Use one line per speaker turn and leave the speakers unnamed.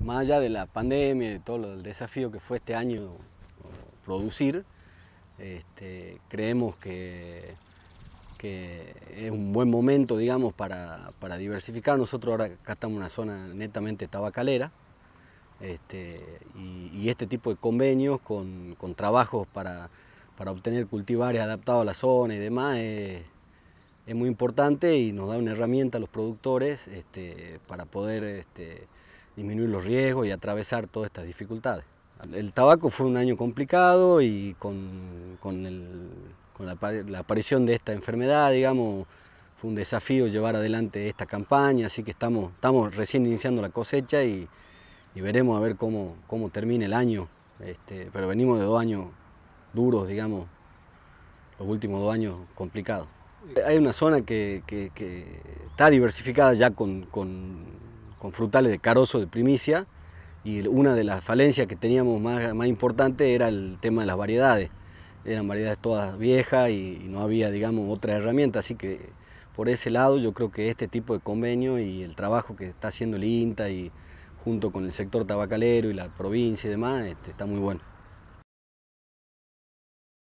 más allá de la pandemia, de todo el desafío que fue este año eh, producir, este, creemos que, es un buen momento, digamos, para, diversificar. Nosotros ahora acá estamos en una zona netamente tabacalera este, y, este tipo de convenios con, trabajos para, para, obtener cultivares adaptados a la zona y demás es, muy importante y nos da una herramienta a los productores este, para poder disminuir los riesgos y atravesar todas estas dificultades. El tabaco fue un año complicado y con, con, la, aparición de esta enfermedad, digamos, fue un desafío llevar adelante esta campaña, así que estamos, estamos recién iniciando la cosecha y, veremos a ver cómo, cómo termina el año. Este, pero venimos de dos años duros, digamos, los últimos dos años complicados. Hay una zona que, está diversificada ya con con frutales de carozo de primicia y una de las falencias que teníamos más, importante era el tema de las variedades. Eran variedades todas viejas y, no había, digamos, otra herramienta, así que por ese lado yo creo que este tipo de convenio y el trabajo que está haciendo el INTA y junto con el sector tabacalero y la provincia y demás, este, está muy bueno.